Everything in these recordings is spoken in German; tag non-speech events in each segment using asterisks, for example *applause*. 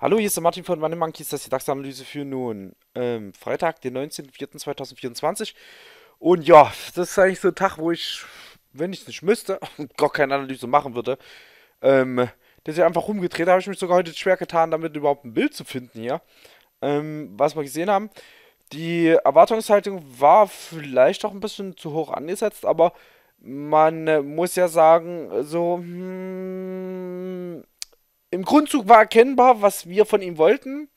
Hallo, hier ist der Martin von Money Monkeys, das ist die DAX-Analyse für nun ähm, Freitag, den 19.04.2024. Und ja, das ist eigentlich so ein Tag, wo ich, wenn ich es nicht müsste, *laughs* gar keine Analyse machen würde, ähm, dass ich einfach rumgedreht habe. Ich mich sogar heute schwer getan, damit überhaupt ein Bild zu finden hier, ähm, was wir gesehen haben. Die Erwartungshaltung war vielleicht auch ein bisschen zu hoch angesetzt, aber man äh, muss ja sagen, so hm, im Grundzug war erkennbar, was wir von ihm wollten.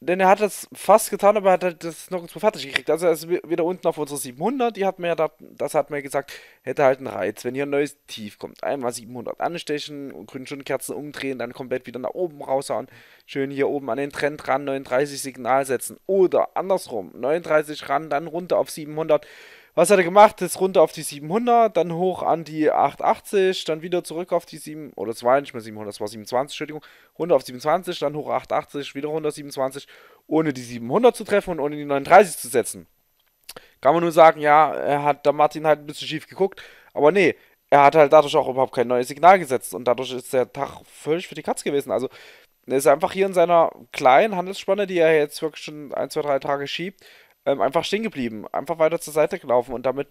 Denn er hat das fast getan, aber er hat halt das noch nirgendwo fertig gekriegt. Also er ist wieder unten auf unsere 700. Die hat mir ja da, das hat mir gesagt, hätte halt einen Reiz, wenn hier ein neues Tief kommt. Einmal 700 anstechen und grün schon Kerzen umdrehen, dann komplett wieder nach oben raushauen. Schön hier oben an den Trend ran, 39 Signal setzen. Oder andersrum, 39 ran, dann runter auf 700. Was hat er gemacht? Ist runter auf die 700, dann hoch an die 880, dann wieder zurück auf die 7, oder es war nicht mehr 700, es war 27, Entschuldigung, runter auf 27, dann hoch 880, wieder runter 27, ohne die 700 zu treffen und ohne die 39 zu setzen. Kann man nur sagen, ja, er hat da Martin halt ein bisschen schief geguckt, aber nee, er hat halt dadurch auch überhaupt kein neues Signal gesetzt und dadurch ist der Tag völlig für die Katz gewesen. Also, er ist einfach hier in seiner kleinen Handelsspanne, die er jetzt wirklich schon ein, zwei, drei Tage schiebt, ähm, einfach stehen geblieben, einfach weiter zur Seite gelaufen. Und damit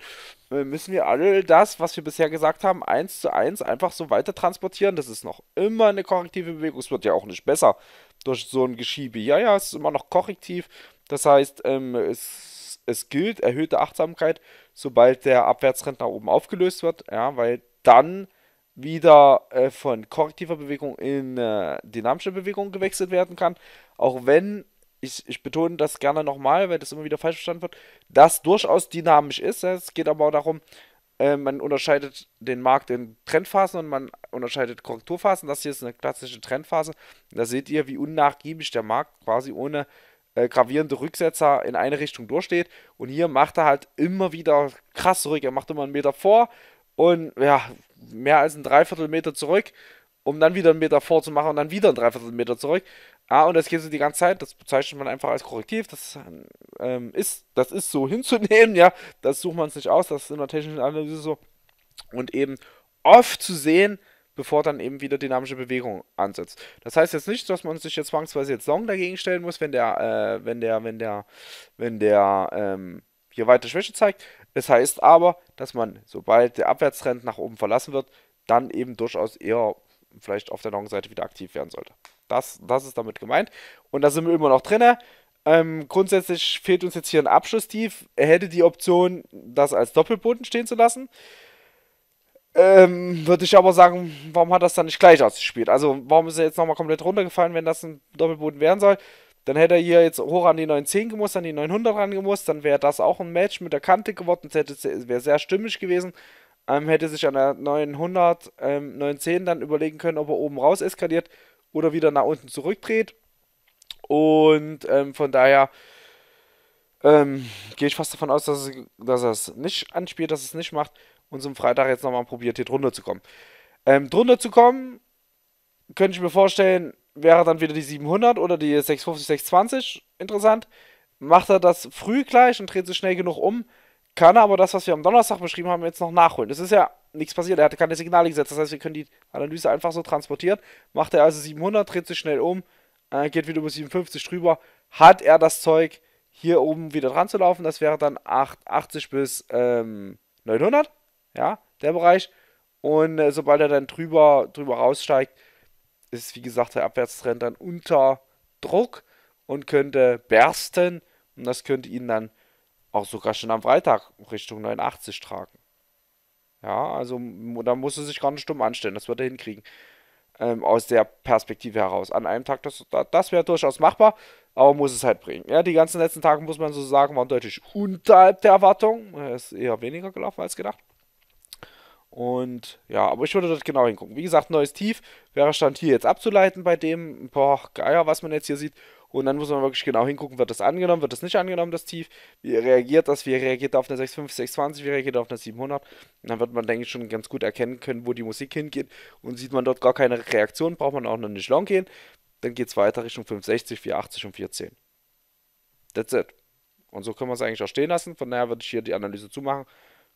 äh, müssen wir alle das, was wir bisher gesagt haben, eins zu eins einfach so weiter transportieren. Das ist noch immer eine korrektive Bewegung. Es wird ja auch nicht besser durch so ein Geschiebe. Ja, ja, es ist immer noch korrektiv. Das heißt, ähm, es, es gilt erhöhte Achtsamkeit, sobald der Abwärtstrend nach oben aufgelöst wird. Ja, weil dann wieder äh, von korrektiver Bewegung in äh, dynamische Bewegung gewechselt werden kann. Auch wenn ich, ich betone das gerne nochmal, weil das immer wieder falsch verstanden wird, das durchaus dynamisch ist. Es geht aber auch darum, äh, man unterscheidet den Markt in Trendphasen und man unterscheidet Korrekturphasen. Das hier ist eine klassische Trendphase. Da seht ihr, wie unnachgiebig der Markt quasi ohne äh, gravierende Rücksetzer in eine Richtung durchsteht. Und hier macht er halt immer wieder krass zurück. Er macht immer einen Meter vor und ja, mehr als einen Dreiviertelmeter zurück, um dann wieder einen Meter vorzumachen und dann wieder einen Dreiviertelmeter zurück. Ah, und das geht so die ganze Zeit, das bezeichnet man einfach als korrektiv, das ähm, ist, das ist so *laughs* hinzunehmen, ja, das sucht man sich aus, das ist in der technischen Analyse so. Und eben oft zu sehen, bevor dann eben wieder dynamische Bewegung ansetzt. Das heißt jetzt nicht, dass man sich jetzt zwangsweise jetzt long dagegen stellen muss, wenn der, äh, wenn der, wenn der, wenn der, ähm, hier weiter Schwäche zeigt. Es das heißt aber, dass man, sobald der Abwärtstrend nach oben verlassen wird, dann eben durchaus eher vielleicht auf der Long-Seite wieder aktiv werden sollte. Das, das ist damit gemeint. Und da sind wir immer noch drin. Ähm, grundsätzlich fehlt uns jetzt hier ein Abschlusstief. Er hätte die Option, das als Doppelboden stehen zu lassen. Ähm, Würde ich aber sagen, warum hat das dann nicht gleich ausgespielt? Also, warum ist er jetzt nochmal komplett runtergefallen, wenn das ein Doppelboden werden soll? Dann hätte er hier jetzt hoch an die 910 gemusst, an die 900 ran gemusst, dann wäre das auch ein Match mit der Kante geworden, das wäre sehr stimmig gewesen. Ähm, hätte sich an der 900, ähm, 910 dann überlegen können, ob er oben raus eskaliert oder wieder nach unten zurückdreht. Und ähm, von daher ähm, gehe ich fast davon aus, dass, es, dass er es nicht anspielt, dass es nicht macht und zum Freitag jetzt nochmal probiert, hier drunter zu kommen. Ähm, drunter zu kommen, könnte ich mir vorstellen, wäre dann wieder die 700 oder die 650, 620 interessant. Macht er das früh gleich und dreht sich schnell genug um, kann aber das, was wir am Donnerstag beschrieben haben, jetzt noch nachholen. Es ist ja nichts passiert. Er hatte keine Signale gesetzt. Das heißt, wir können die Analyse einfach so transportieren. Macht er also 700, dreht sich schnell um, äh, geht wieder über 57 drüber. Hat er das Zeug, hier oben wieder dran zu laufen? Das wäre dann 80 bis ähm, 900. Ja, der Bereich. Und äh, sobald er dann drüber, drüber raussteigt, ist wie gesagt der Abwärtstrend dann unter Druck und könnte bersten. Und das könnte ihn dann auch sogar schon am Freitag Richtung 89 tragen. Ja, also da muss er sich gar nicht dumm anstellen, das wird er hinkriegen. Ähm, aus der Perspektive heraus. An einem Tag, das, das wäre durchaus machbar, aber muss es halt bringen. Ja, die ganzen letzten Tage, muss man so sagen, waren deutlich unterhalb der Erwartung. Er ist eher weniger gelaufen als gedacht. Und ja, aber ich würde dort genau hingucken. Wie gesagt, neues Tief wäre Stand hier jetzt abzuleiten bei dem, boah, Geier, was man jetzt hier sieht. Und dann muss man wirklich genau hingucken, wird das angenommen, wird das nicht angenommen, das Tief. Wie reagiert das? Wie reagiert auf eine 6,5, 6,20? Wie reagiert auf eine 700? Und dann wird man, denke ich, schon ganz gut erkennen können, wo die Musik hingeht. Und sieht man dort gar keine Reaktion, braucht man auch noch nicht long gehen. Dann geht es weiter Richtung 560, 480 und 410. That's it. Und so können wir es eigentlich auch stehen lassen. Von daher würde ich hier die Analyse zumachen.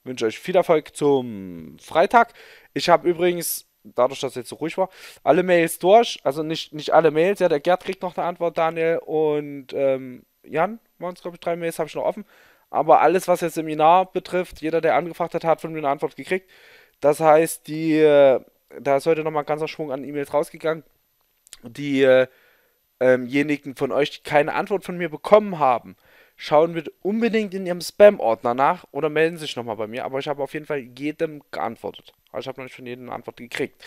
wünsche euch viel Erfolg zum Freitag. Ich habe übrigens dadurch, dass es jetzt so ruhig war, alle Mails durch. Also nicht, nicht alle Mails. Ja, der Gerd kriegt noch eine Antwort, Daniel und ähm, Jan waren es, glaube ich, drei Mails habe ich noch offen. Aber alles, was das Seminar betrifft, jeder, der angefragt hat, hat von mir eine Antwort gekriegt. Das heißt, die, äh, da ist heute nochmal ein ganzer Schwung an E-Mails rausgegangen. Diejenigen äh, ähm, von euch, die keine Antwort von mir bekommen haben, Schauen bitte unbedingt in Ihrem Spam-Ordner nach oder melden sich nochmal bei mir. Aber ich habe auf jeden Fall jedem geantwortet. Also ich habe noch nicht von jedem eine Antwort gekriegt.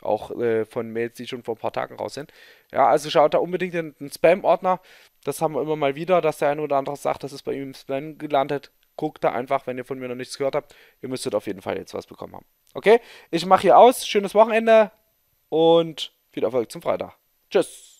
Auch äh, von Mails, die schon vor ein paar Tagen raus sind. Ja, also schaut da unbedingt in den Spam-Ordner. Das haben wir immer mal wieder, dass der eine oder andere sagt, dass es bei ihm im Spam gelandet. Guckt da einfach, wenn ihr von mir noch nichts gehört habt. Ihr müsstet auf jeden Fall jetzt was bekommen haben. Okay, ich mache hier aus. Schönes Wochenende und viel Erfolg zum Freitag. Tschüss.